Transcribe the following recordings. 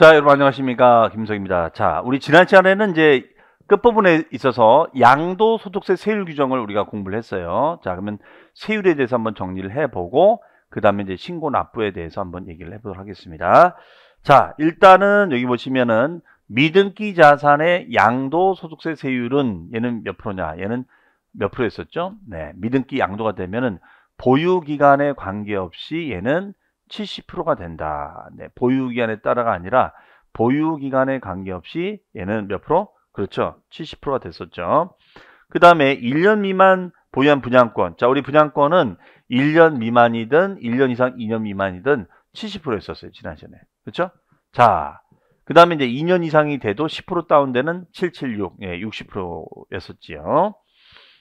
자, 여러분 안녕하십니까. 김석입니다. 자, 우리 지난 시간에는 이제 끝부분에 있어서 양도소득세 세율 규정을 우리가 공부를 했어요. 자, 그러면 세율에 대해서 한번 정리를 해보고, 그 다음에 이제 신고 납부에 대해서 한번 얘기를 해보도록 하겠습니다. 자, 일단은 여기 보시면은 미등기 자산의 양도소득세 세율은 얘는 몇 프로냐? 얘는 몇 프로였었죠? 네, 미등기 양도가 되면은 보유기간에 관계없이 얘는 70%가 된다. 네, 보유기간에 따라가 아니라 보유기간에 관계없이 얘는 몇 프로? 그렇죠. 70%가 됐었죠. 그 다음에 1년 미만 보유한 분양권. 자, 우리 분양권은 1년 미만이든 1년 이상 2년 미만이든 70%였었어요. 지난번에. 시 그렇죠? 자, 그 다음에 이제 2년 이상이 돼도 10% 다운되는 776, 예, 60%였었지요.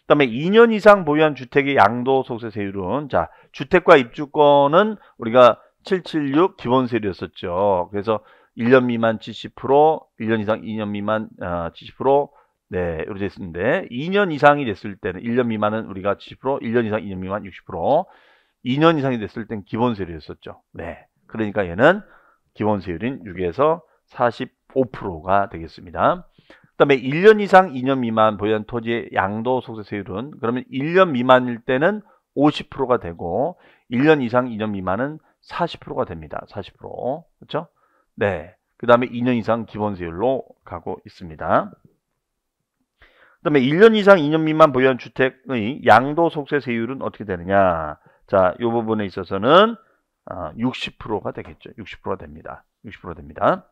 그다음에 2년 이상 보유한 주택의 양도소득세율은 세자 주택과 입주권은 우리가 776 기본세율이었었죠. 그래서 1년 미만 70%, 1년 이상 2년 미만 70%, 아, 네 이렇게 됐는데 2년 이상이 됐을 때는 1년 미만은 우리가 70%, 1년 이상 2년 미만 60%, 2년 이상이 됐을 땐 기본세율이었었죠. 네, 그러니까 얘는 기본세율인 6에서 45%가 되겠습니다. 그다음에 1년 이상 2년 미만 보유한 토지의 양도 소득세율은 그러면 1년 미만일 때는 50%가 되고 1년 이상 2년 미만은 40%가 됩니다. 40% 그렇죠? 네. 그다음에 2년 이상 기본세율로 가고 있습니다. 그다음에 1년 이상 2년 미만 보유한 주택의 양도 소득세율은 어떻게 되느냐? 자, 이 부분에 있어서는 60%가 아, 되겠죠. 60%가 됩니다. 60% 됩니다.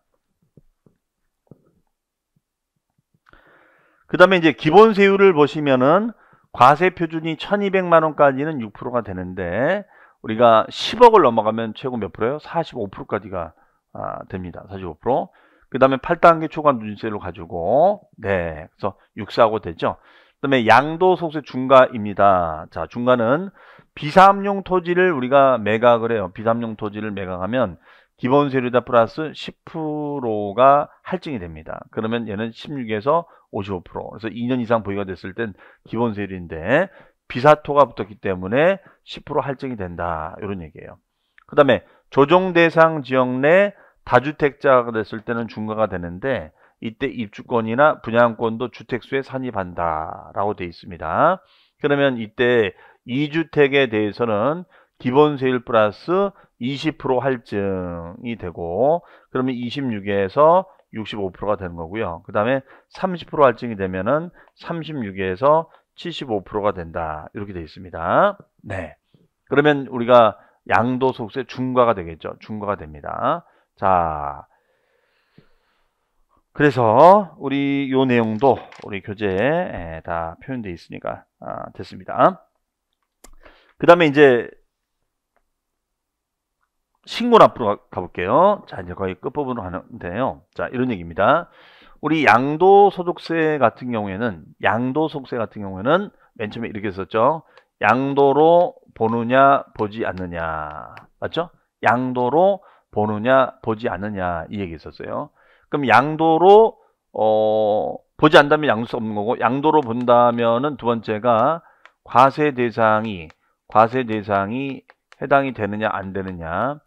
그 다음에 이제 기본 세율을 보시면은 과세 표준이 1200만 원까지는 6%가 되는데 우리가 10억을 넘어가면 최고 몇 프로예요? 45%까지가 아, 됩니다. 45%. 그 다음에 8단계 초과 누진세를 가지고 네, 그래서 6사하고 되죠. 그 다음에 양도소득세 중과입니다. 자, 중과는 비사업용 토지를 우리가 매각을 해요. 비사업용 토지를 매각하면 기본 세율이다 플러스 10%가 할증이 됩니다. 그러면 얘는 16에서 55% 그래서 2년 이상 보유가 됐을 땐 기본 세율인데 비사토가 붙었기 때문에 10% 할증이 된다 이런 얘기예요. 그 다음에 조정 대상 지역 내 다주택자가 됐을 때는 중과가 되는데 이때 입주권이나 분양권도 주택수에 산입한다 라고 되어 있습니다. 그러면 이때 2주택에 대해서는 기본 세율 플러스 20% 할증이 되고 그러면 26에서 65%가 되는 거고요. 그 다음에 30% 할증이 되면은 36에서 75%가 된다. 이렇게 되어 있습니다. 네. 그러면 우리가 양도 소득세 중과가 되겠죠. 중과가 됩니다. 자. 그래서 우리 요 내용도 우리 교재에 다 표현되어 있으니까 아, 됐습니다. 그 다음에 이제 식물 앞으로 가, 볼게요 자, 이제 거의 끝부분으로 가는데요. 자, 이런 얘기입니다. 우리 양도소득세 같은 경우에는, 양도소득세 같은 경우에는 맨 처음에 이렇게 썼죠. 양도로 보느냐, 보지 않느냐. 맞죠? 양도로 보느냐, 보지 않느냐. 이 얘기 있었어요. 그럼 양도로, 어, 보지 않다면 양도세 없는 거고, 양도로 본다면은 두 번째가 과세 대상이, 과세 대상이 해당이 되느냐 안 되느냐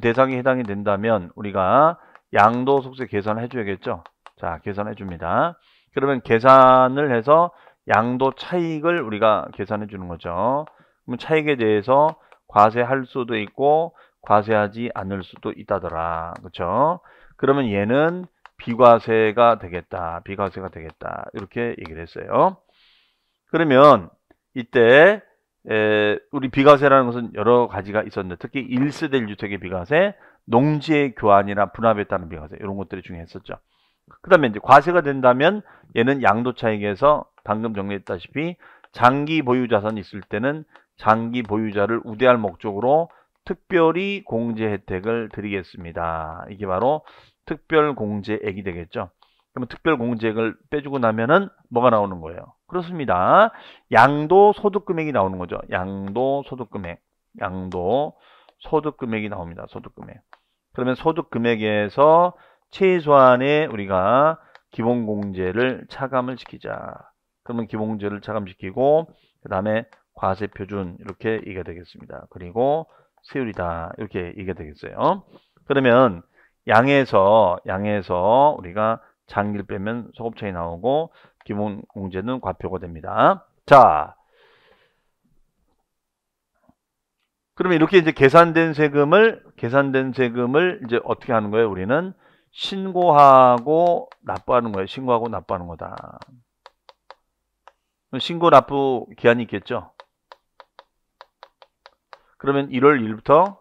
대상에 해당이 된다면 우리가 양도 속세 계산을 해줘야겠죠. 자, 계산해 줍니다. 그러면 계산을 해서 양도 차익을 우리가 계산해 주는 거죠. 그럼 차익에 대해서 과세할 수도 있고 과세하지 않을 수도 있다더라. 그쵸 그러면 얘는 비과세가 되겠다. 비과세가 되겠다. 이렇게 얘기를 했어요. 그러면 이때 에, 우리 비과세라는 것은 여러 가지가 있었는데 특히 일세대 주택의 비과세, 농지의 교환이나 분합에 따른 비과세 이런 것들이 중요했었죠. 그다음에 이제 과세가 된다면 얘는 양도차익에서 방금 정리했다시피 장기 보유자산 있을 때는 장기 보유자를 우대할 목적으로 특별히 공제 혜택을 드리겠습니다. 이게 바로 특별 공제액이 되겠죠. 그러면 특별공제액을 빼주고 나면은 뭐가 나오는 거예요? 그렇습니다. 양도소득금액이 나오는 거죠. 양도소득금액. 양도소득금액이 나옵니다. 소득금액. 그러면 소득금액에서 최소한의 우리가 기본공제를 차감을 시키자. 그러면 기본공제를 차감시키고 그 다음에 과세표준 이렇게 얘기가 되겠습니다. 그리고 세율이다 이렇게 얘기가 되겠어요. 그러면 양에서 양에서 우리가 장기를 빼면 소급차이 나오고 기본 공제는 과표가 됩니다. 자, 그러면 이렇게 이제 계산된 세금을 계산된 세금을 이제 어떻게 하는 거예요? 우리는 신고하고 납부하는 거예요. 신고하고 납부하는 거다. 신고 납부 기한이 있겠죠? 그러면 1월 1일부터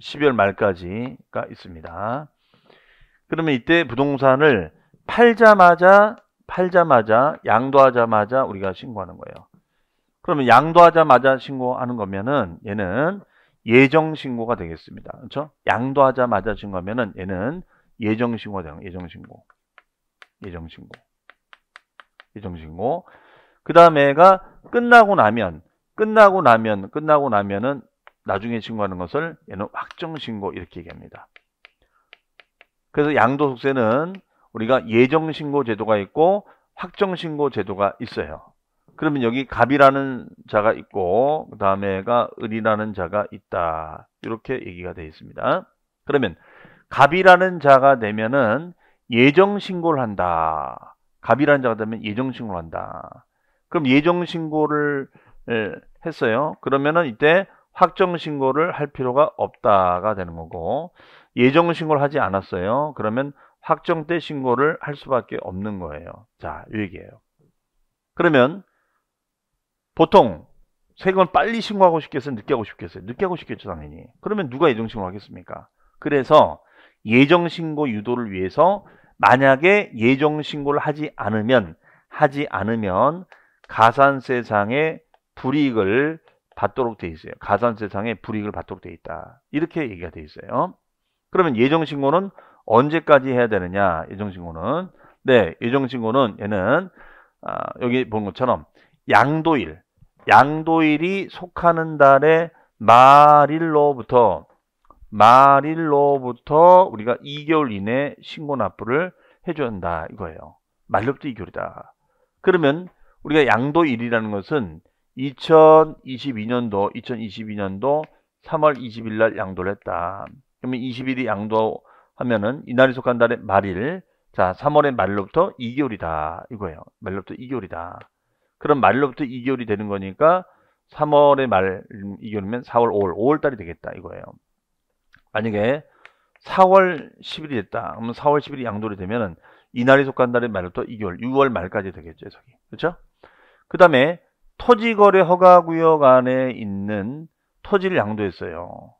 12월 말까지가 있습니다. 그러면 이때 부동산을 팔자마자 팔자마자 양도하자마자 우리가 신고하는 거예요. 그러면 양도하자마자 신고하는 거면은 얘는 예정 신고가 되겠습니다. 그렇죠? 양도하자마자 신고하면은 얘는 예정 신고가 되는 예정 신고. 예정 신고. 예정 신고. 그다음에가 끝나고 나면 끝나고 나면 끝나고 나면은 나중에 신고하는 것을 얘는 확정 신고 이렇게 얘기합니다. 그래서 양도소득세는 우리가 예정신고 제도가 있고 확정신고 제도가 있어요. 그러면 여기 갑이라는 자가 있고 그 다음에가 을이라는 자가 있다. 이렇게 얘기가 되어 있습니다. 그러면 갑이라는 자가 되면은 예정신고를 한다. 갑이라는 자가 되면 예정신고를 한다. 그럼 예정신고를 했어요. 그러면은 이때 확정신고를 할 필요가 없다가 되는 거고 예정 신고를 하지 않았어요. 그러면 확정 때 신고를 할 수밖에 없는 거예요. 자, 이 얘기예요. 그러면 보통 세금을 빨리 신고하고 싶겠어요? 늦게 하고 싶겠어요? 늦게 하고 싶겠죠, 당연히. 그러면 누가 예정 신고를 하겠습니까? 그래서 예정 신고 유도를 위해서 만약에 예정 신고를 하지 않으면 하지 않으면 가산세상에 불이익을 받도록 돼 있어요. 가산세상에 불이익을 받도록 돼 있다. 이렇게 얘기가 돼 있어요. 그러면 예정신고는 언제까지 해야 되느냐? 예정신고는 네, 예정신고는 얘는 아, 여기 본 것처럼 양도일, 양도일이 속하는 달의 말일로부터 말일로부터 우리가 2개월 이내 신고 납부를 해준다 이거예요. 말로부터 2개월이다. 그러면 우리가 양도일이라는 것은 2022년도 2022년도 3월 20일 날 양도를 했다. 그러면 20일이 양도하면은 이날이 속한 달의 말일 자 3월의 말로부터 2개월이다 이거예요. 말로부터 2개월이다. 그럼 말로부터 2개월이 되는 거니까 3월의 말 2개월이면 음, 4월 5월 5월달이 되겠다 이거예요. 만약에 4월 10일이 됐다. 그러면 4월 10일이 양도를 되면은 이날이 속한 달의 말로부터 2개월 6월 말까지 되겠죠 해석 그렇죠? 그 다음에 토지거래 허가구역 안에 있는 토지를 양도했어요.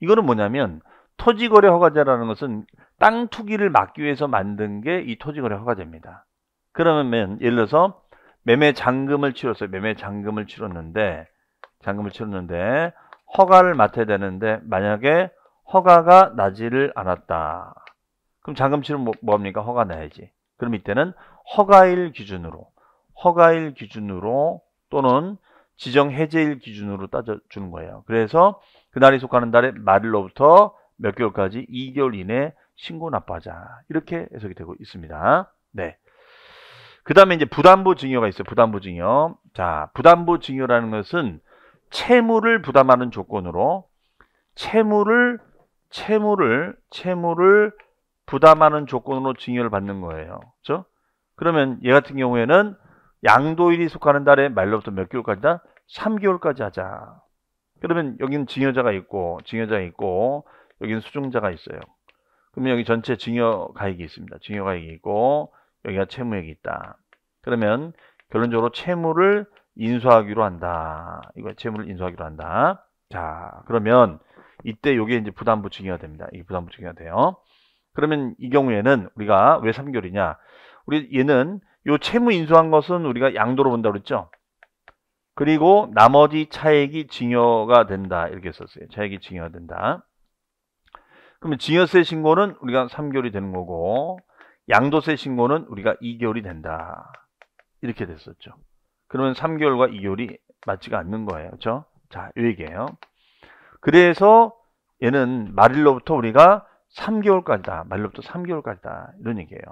이거는 뭐냐면 토지거래 허가제라는 것은 땅 투기를 막기 위해서 만든 게 이 토지거래 허가제입니다. 그러면 예를 들어서 매매 잔금을 치렀어요. 매매 잔금을 치렀는데 잔금을 치렀는데 허가를 맡아야 되는데 만약에 허가가 나지를 않았다. 그럼 잔금 치면 뭐, 뭡니까? 허가 나야지. 그럼 이때는 허가일 기준으로 허가일 기준으로 또는 지정 해제일 기준으로 따져 주는 거예요. 그래서 그날이 속하는 달의 말일로부터 몇 개월까지 2개월 이내 신고 납부하자. 이렇게 해석이 되고 있습니다. 네. 그 다음에 이제 부담부 증여가 있어요. 부담부 증여. 자, 부담부 증여라는 것은 채무를 부담하는 조건으로 채무를 채무를 채무를 부담하는 조건으로 증여를 받는 거예요. 그죠 그러면 얘 같은 경우에는 양도일이 속하는 달의 말로부터 몇 개월까지다? 3개월까지 하자. 그러면 여기는 증여자가 있고 증여자 가 있고 여기는 수증자가 있어요. 그러면 여기 전체 증여가액이 있습니다. 증여가액이 있고 여기가 채무액이 있다. 그러면 결론적으로 채무를 인수하기로 한다. 이거 채무를 인수하기로 한다. 자, 그러면 이때 이게 이제 부담부 증여가 됩니다. 이 부담부 증여가 돼요. 그러면 이 경우에는 우리가 왜 3개월이냐? 우리 얘는 요 채무 인수한 것은 우리가 양도로 본다 고 그랬죠? 그리고 나머지 차액이 증여가 된다. 이렇게 썼어요. 차액이 증여가 된다. 그러면 증여세 신고는 우리가 3개월이 되는 거고 양도세 신고는 우리가 2개월이 된다. 이렇게 됐었죠. 그러면 3개월과 2개월이 맞지가 않는 거예요. 그렇죠? 자, 요 얘기예요. 그래서 얘는 말일로부터 우리가 3개월까지다. 말로부터 3개월까지다. 이런 얘기예요.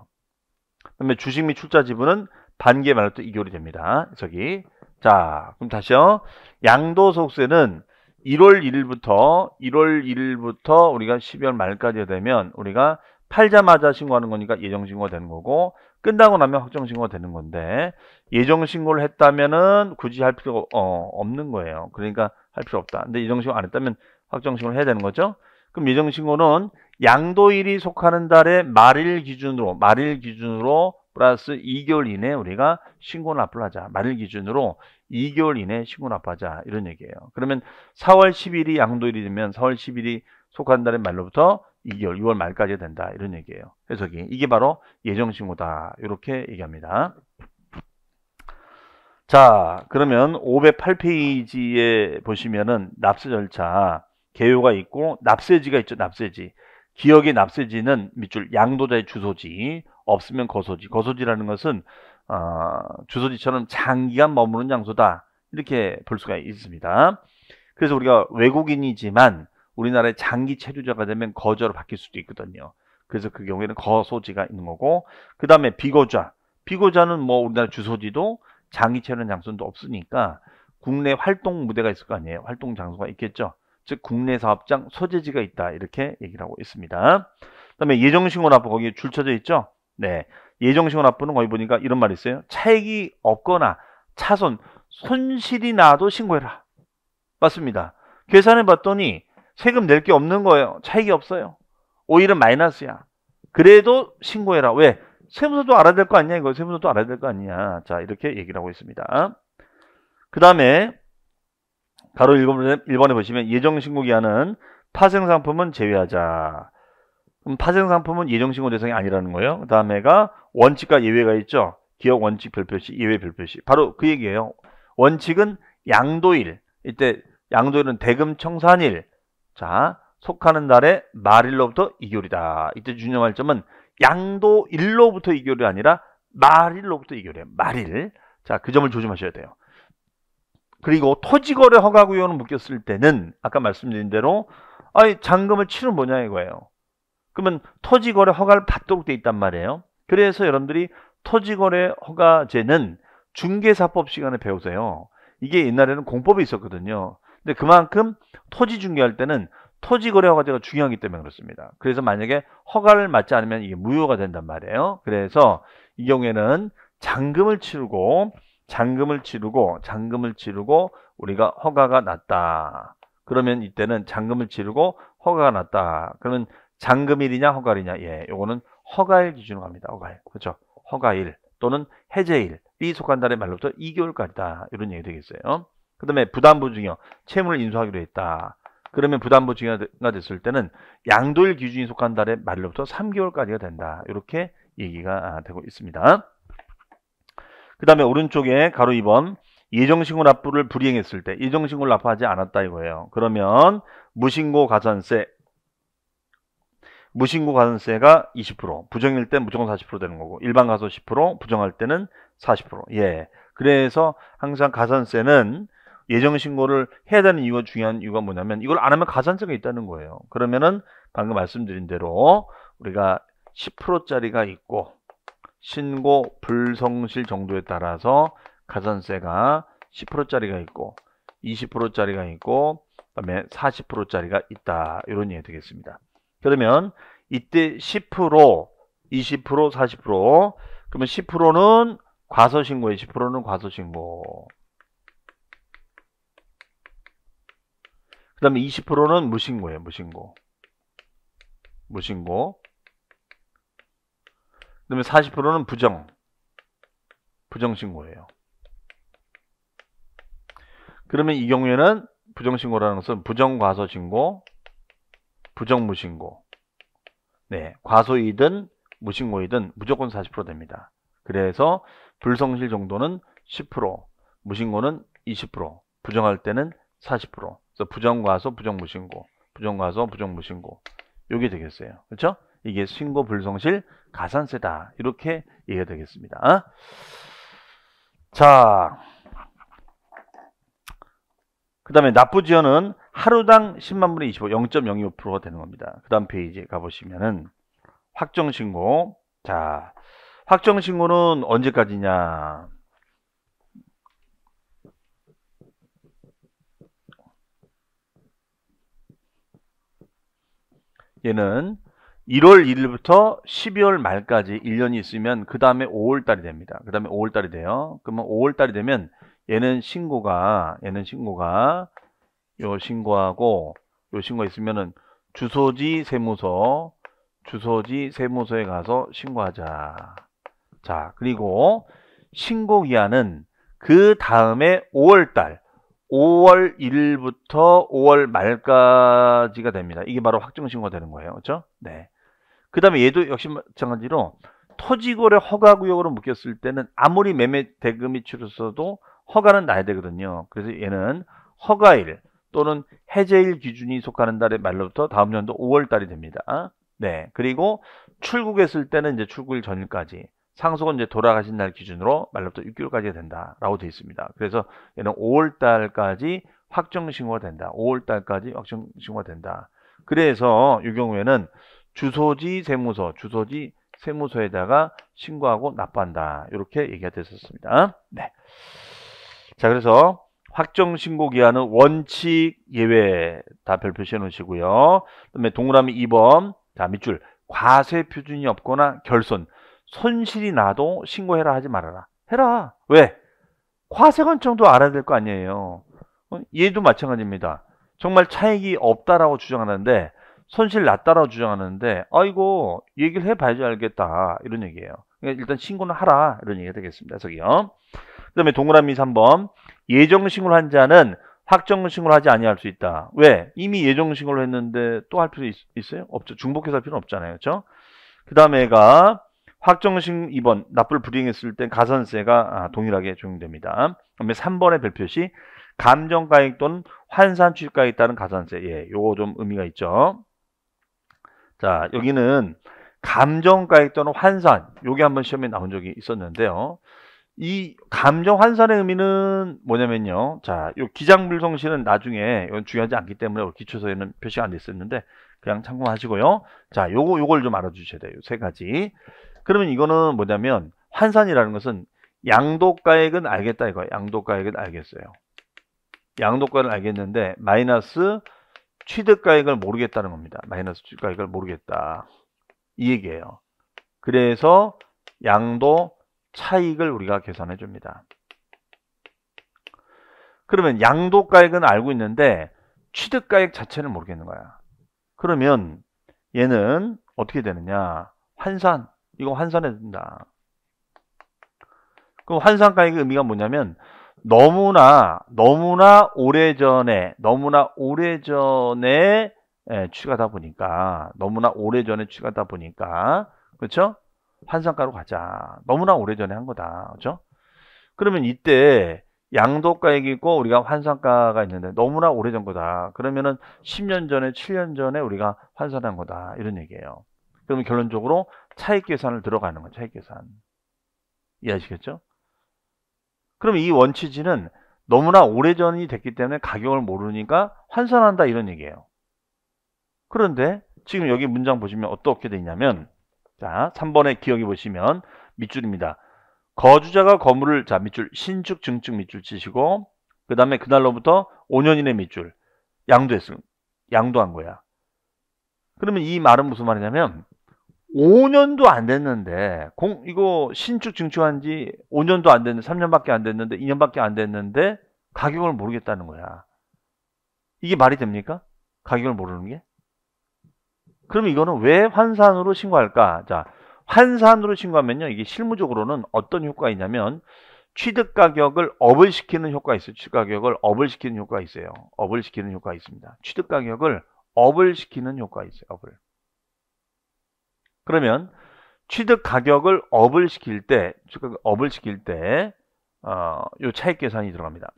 그다음에 주식 및 출자 지분은 반개 말로부터 2개월이 됩니다. 저기 자, 그럼 다시요. 양도소득세는 1월 1일부터 1월 1일부터 우리가 12월 말까지 되면 우리가 팔자마자 신고하는 거니까 예정신고가 되는 거고 끝나고 나면 확정신고가 되는 건데 예정신고를 했다면은 굳이 할 필요가 어, 없는 거예요. 그러니까 할 필요 없다. 근데 예정신고 안 했다면 확정신고를 해야 되는 거죠. 그럼 예정신고는 양도일이 속하는 달의 말일 기준으로 말일 기준으로 플러스 2개월 이내 우리가 신고를 납부하자. 말일 기준으로 2개월 이내 신고 납부하자. 이런 얘기예요. 그러면 4월 10일이 양도일이 되면 4월 10일이 속한 달의 말로부터 2개월, 6월 말까지 된다. 이런 얘기예요. 해석이. 이게 바로 예정신고다. 이렇게 얘기합니다. 자, 그러면 508페이지에 보시면은 납세 절차, 개요가 있고 납세지가 있죠. 납세지. 기억의 납세지는 밑줄 양도자의 주소지, 없으면 거소지. 거소지라는 것은 어, 주소지처럼 장기간 머무는 장소다. 이렇게 볼 수가 있습니다. 그래서 우리가 외국인이지만 우리나라의 장기 체류자가 되면 거주로 바뀔 수도 있거든요. 그래서 그 경우에는 거소지가 있는 거고 그 다음에 비거주자. 비거주자는 뭐 우리나라 주소지도 장기 체류는 장소도 없으니까 국내 활동 무대가 있을 거 아니에요. 활동 장소가 있겠죠. 즉 국내 사업장 소재지가 있다 이렇게 얘기를 하고 있습니다. 그다음에 예정신고는 앞으 거기에 줄쳐져 있죠. 네. 예정시효 납부는 거의 보니까 이런 말이 있어요. 차익이 없거나 차손, 손실이 나도 신고해라. 맞습니다. 계산해 봤더니 세금 낼 게 없는 거예요. 차익이 없어요. 오히려 마이너스야. 그래도 신고해라. 왜? 세무서도 알아야 될 거 아니냐 이거 세무서도 알아야 될 거 아니냐 자 이렇게 얘기를 하고 있습니다 그 다음에 가로 1번에, 1번에 보시면 예정신고 기한은 파생상품은 제외하자 그럼 파생 상품은 예정신고 대상이 아니라는 거예요. 그 다음에가 원칙과 예외가 있죠. 기업 원칙 별표시, 예외 별표시. 바로 그 얘기예요. 원칙은 양도일. 이때 양도일은 대금 청산일. 자, 속하는 달의 말일로부터 이교이다 이때 중요할 점은 양도일로부터 이교이 아니라 말일로부터 이교리예요. 말일. 자, 그 점을 조심하셔야 돼요. 그리고 토지거래 허가구역을 묶였을 때는 아까 말씀드린 대로 아니 잔금을 치는 뭐냐 이거예요. 그러면 토지거래 허가를 받도록 돼 있단 말이에요. 그래서 여러분들이 토지거래 허가제는 중개사법 시간에 배우세요. 이게 옛날에는 공법이 있었거든요. 근데 그만큼 토지 중개할 때는 토지거래 허가제가 중요하기 때문에 그렇습니다. 그래서 만약에 허가를 맞지 않으면 이게 무효가 된단 말이에요. 그래서 이 경우에는 잔금을 치르고 잔금을 치르고 잔금을 치르고 우리가 허가가 났다. 그러면 이때는 잔금을 치르고 허가가 났다. 그러면 잔금일이냐 허가일이냐. 예, 요거는 허가일 기준으로 갑니다. 허가일. 그렇죠? 허가일 또는 해제일이 속한 달의 말로부터 2개월까지다. 이런 얘기 되겠어요. 그 다음에 부담부증여 채무를 인수하기로 했다. 그러면 부담부증여가 됐을 때는 양도일 기준이 속한 달의 말로부터 3개월까지가 된다. 이렇게 얘기가 아, 되고 있습니다. 그 다음에 오른쪽에 가로 2번 예정신고 납부를 불이행했을 때 예정신고를 납부하지 않았다 이거예요. 그러면 무신고 가산세 무신고 가산세가 20%, 부정일 때 무조건 40% 되는 거고 일반 가소 10%, 부정할 때는 40%. 예. 그래서 항상 가산세는 예정 신고를 해야 되는 이유가 중요한 이유가 뭐냐면 이걸 안 하면 가산세가 있다는 거예요. 그러면은 방금 말씀드린 대로 우리가 10%짜리가 있고 신고 불성실 정도에 따라서 가산세가 10%짜리가 있고 20%짜리가 있고 그다음에 40%짜리가 있다. 이런 얘기 되겠습니다. 그러면 이때 10%, 20%, 40% 그러면 10%는 과소신고예요. 10%는 과소신고. 그 다음에 20%는 무신고예요. 무신고. 무신고. 그 다음에 40%는 부정. 부정신고예요. 그러면 이 경우에는 부정신고라는 것은 부정과소신고, 부정무신고 네, 과소이든 무신고이든 무조건 40% 됩니다. 그래서 불성실 정도는 10%, 무신고는 20%, 부정할 때는 40%. 그래서 부정과소, 부정무신고, 부정과소, 부정무신고. 요게 되겠어요. 그렇죠? 이게 신고 불성실 가산세다. 이렇게 이해가 되겠습니다. 어? 자, 그 다음에 납부지연은 하루당 10만분의 25, 0.02%가 되는 겁니다. 그 다음 페이지 에 가보시면은 확정신고. 자, 확정신고는 언제까지냐. 얘는 1월 1일부터 12월 말까지 1년이 있으면 그 다음에 5월달이 됩니다. 그 다음에 5월달이 돼요. 그러면 5월달이 되면 얘는 신고가 얘는 신고가 요 신고하고 요 신고 있으면은 주소지 세무서 주소지 세무서에 가서 신고하자. 자, 그리고 신고 기한은 그 다음에 5월 달 5월 1일부터 5월 말까지가 됩니다. 이게 바로 확정 신고가 되는 거예요. 그렇죠? 네. 그다음에 얘도 역시 마찬가지로 토지거래 허가구역으로 묶였을 때는 아무리 매매 대금이 줄었어도 허가는 나야 되거든요. 그래서 얘는 허가일 또는 해제일 기준이 속하는 달의 말로부터 다음 연도 5월 달이 됩니다. 네. 그리고 출국했을 때는 이제 출국일 전일까지 상속은 이제 돌아가신 날 기준으로 말로부터 6개월까지 된다라고 되어 있습니다. 그래서 얘는 5월 달까지 확정 신고가 된다. 5월 달까지 확정 신고가 된다. 그래서 이 경우에는 주소지 세무서, 주소지 세무서에다가 신고하고 납부한다. 이렇게 얘기가 됐었습니다. 네. 자, 그래서 확정 신고 기한은 원칙 예외 다 별표시해 놓으시고요. 그다음에 동그라미 2번 자 밑줄 과세 표준이 없거나 결손 손실이 나도 신고해라 하지 말아라 해라 왜 과세관청도 알아야 될 거 아니에요 어, 얘도 마찬가지입니다 정말 차익이 없다라고 주장하는데 손실 났다라고 주장하는데 아이고 얘기를 해봐야지 알겠다 이런 얘기예요 그러니까 일단 신고는 하라 이런 얘기가 되겠습니다 저기요 그 다음에 동그라미 3번. 예정식으로 한 자는 확정식으로 하지 아니할 수 있다. 왜? 이미 예정식으로 했는데 또 할 필요 있, 어요 없죠. 중복해서 할 필요는 없잖아요. 그렇죠? 그 다음에가 확정식 2번 납부를 불이행했을 때 가산세가 아, 동일하게 적용됩니다. 그다음에 3번의 별표시 감정가액 또는 환산 취득가에 액 따른 가산세. 예, 요거 좀 의미가 있죠. 자, 여기는 감정가액 또는 환산. 요게 한번 시험에 나온 적이 있었는데요. 이 감정 환산의 의미는 뭐냐면요. 자, 요 기장불성실은 나중에 이건 중요하지 않기 때문에 기초서에는 표시가 안됐었는데 그냥 참고하시고요. 자, 요거 요걸 좀 알아 주셔야 돼요. 세 가지. 그러면 이거는 뭐냐면 환산이라는 것은 양도가액은 알겠다 이거 양도가액은 알겠어요. 양도가액은 알겠는데 마이너스 취득가액을 모르겠다는 겁니다. 마이너스 취득가액을 모르겠다. 이 얘기예요. 그래서 양도 차익을 우리가 계산해 줍니다. 그러면 양도가액은 알고 있는데 취득가액 자체는 모르겠는 거야. 그러면 얘는 어떻게 되느냐? 환산. 이거 환산해준다 그럼 환산가액의 의미가 뭐냐면 너무나 너무나 오래전에 너무나 오래전에 예, 취가다 보니까 너무나 오래전에 취가다 보니까 그렇죠? 환상가로 가자. 너무나 오래전에 한 거다. 그죠? 그러면 이때 양도가액이 있고 우리가 환상가가 있는데 너무나 오래전 거다. 그러면은 10년 전에 7년 전에 우리가 환산한 거다. 이런 얘기예요. 그러면 결론적으로 차익 계산을 들어가는 거예요. 차익 계산. 이해하시겠죠? 그럼 이 원치지는 너무나 오래전이 됐기 때문에 가격을 모르니까 환산한다 이런 얘기예요. 그런데 지금 여기 문장 보시면 어떻게 되냐면 자, 3번의기억이 보시면 밑줄입니다. 거주자가 건물을 자 밑줄 신축 증축 밑줄 치시고 그 다음에 그날로부터 5년 이내 밑줄 양도했음 양도한 거야. 그러면 이 말은 무슨 말이냐면 5년도 안 됐는데 공 이거 신축 증축한 지 5년도 안 됐는데 3년밖에 안 됐는데 2년밖에 안 됐는데 가격을 모르겠다는 거야. 이게 말이 됩니까? 가격을 모르는 게? 그럼 이거는 왜 환산으로 신고할까? 자, 환산으로 신고하면요. 이게 실무적으로는 어떤 효과가 있냐면 취득 가격을 업을 시키는 효과가 있어요. 취득 가격을 업을 시키는 효과가 있어요. 업을 시키는 효과가 있습니다. 취득 가격을 업을 시키는 효과가 있어요. 업을. 그러면 취득 가격을 업을 시킬 때, 업을 시킬 때, 어, 요 차익 계산이 들어갑니다.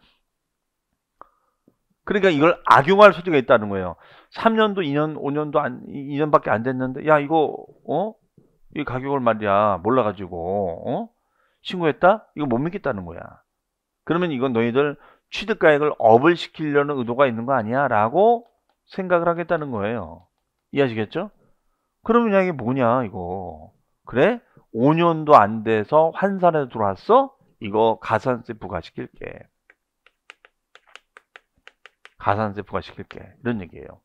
그러니까 이걸 악용할 소지가 있다는 거예요. 3년도 2년, 5년도 안, 2년밖에 안 됐는데, 야, 이거, 어? 이 가격을 말이야, 몰라가지고, 어? 신고했다? 이거 못 믿겠다는 거야. 그러면 이건 너희들 취득가액을 업을 시키려는 의도가 있는 거 아니야? 라고 생각을 하겠다는 거예요. 이해하시겠죠? 그러면 이게 뭐냐, 이거. 그래? 5년도 안 돼서 환산에 들어왔어? 이거 가산세 부과시킬게. 가산세 부과시킬게 이런 얘기예요.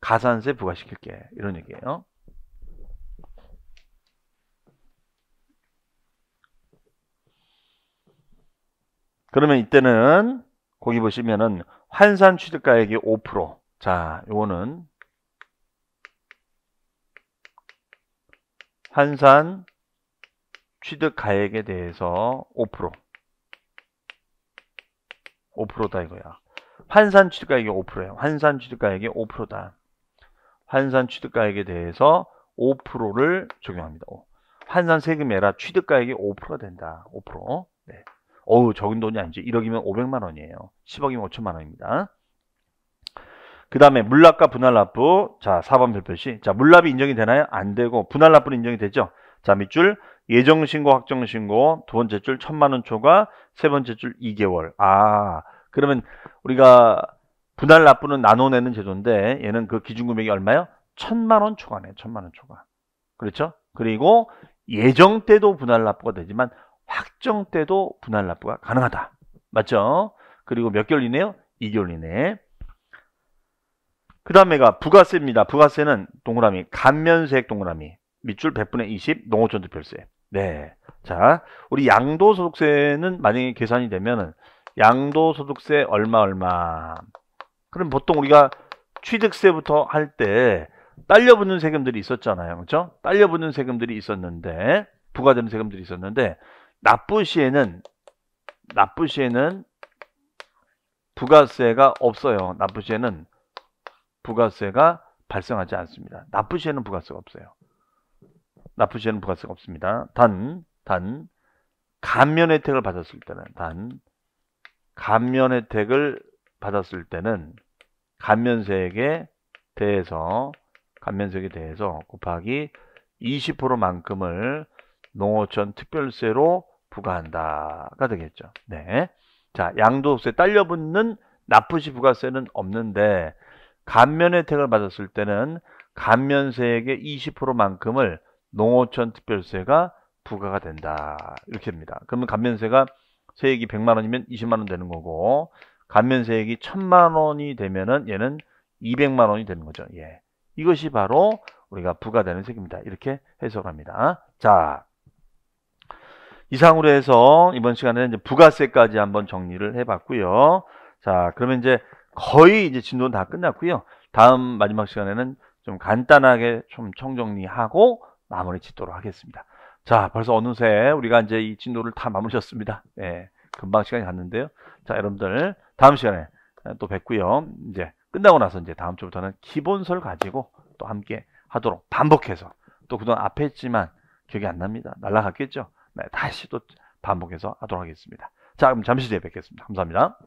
가산세 부과시킬게 이런 얘기예요. 그러면 이때는 거기 보시면은 환산 취득가액이 5%. 자, 요거는 환산 취득가액에 대해서 5% 5%다 이거야. 환산 취득가액이 5%예요. 환산 취득가액이 5%다. 환산 취득가액에 대해서 5%를 적용합니다. 환산 세금에라 취득가액이 5%가 된다. 5%. 네. 어우, 적은 돈이 아니죠. 1억이면 500만 원이에요. 10억이면 5천만 원입니다. 그 다음에 물납과 분할납부 자 4번 별표시 자 물납이 인정이 되나요? 안 되고 분할납부는 인정이 되죠 자 밑줄 예정신고 확정신고 두 번째 줄 천만원 초과 세 번째 줄 2개월 아 그러면 우리가 분할 납부는 나눠내는 제도인데 얘는 그 기준 금액이 얼마요? 예 천만 원 초과네. 천만 원 초과. 그렇죠? 그리고 예정 때도 분할 납부가 되지만 확정 때도 분할 납부가 가능하다. 맞죠? 그리고 몇 개월 이내요? 2개월 이내그 다음에가 부가세입니다. 부가세는 동그라미, 감면세액 동그라미, 밑줄 100분의 20, 농어촌 특별세. 네. 자, 우리 양도소득세는 만약에 계산이 되면은 양도소득세 얼마 얼마 그럼 보통 우리가 취득세부터 할 때 딸려붙는 세금들이 있었잖아요 그렇죠? 딸려붙는 세금들이 있었는데 부과되는 세금들이 있었는데 납부 시에는 납부 시에는 부가세가 없어요 납부 시에는 부가세가 발생하지 않습니다 납부 시에는 부가세가 없어요 납부 시에는 부가세가 없습니다 단 단 감면 혜택을 받았을 때는 단 감면 혜택을 받았을 때는 감면세액에 대해서 감면세액에 대해서 곱하기 20%만큼을 농어촌 특별세로 부과한다가 되겠죠. 네. 자, 양도세 딸려 붙는 납부시 부가세는 없는데 감면 혜택을 받았을 때는 감면세액의 20%만큼을 농어촌 특별세가 부과가 된다. 이렇게됩니다 그러면 감면세가 세액이 100만 원이면 20만 원 되는 거고 감면 세액이 1000만 원이 되면은 얘는 200만 원이 되는 거죠. 예. 이것이 바로 우리가 부과되는 세입니다 이렇게 해석합니다. 자. 이상으로 해서 이번 시간에는 이제 부가세까지 한번 정리를 해 봤고요. 자, 그러면 이제 거의 이제 진도는 다 끝났고요. 다음 마지막 시간에는 좀 간단하게 좀 청정리하고 마무리 짓도록 하겠습니다. 자, 벌써 어느새 우리가 이제 이 진도를 다 마무리셨습니다. 예, 금방 시간이 갔는데요. 자, 여러분들 다음 시간에 또 뵙고요. 이제 끝나고 나서 이제 다음 주부터는 기본서를 가지고 또 함께 하도록 반복해서 또 그동안 앞에 했지만 기억이 안 납니다. 날라갔겠죠? 네, 다시 또 반복해서 하도록 하겠습니다. 자, 그럼 잠시 뒤에 뵙겠습니다. 감사합니다.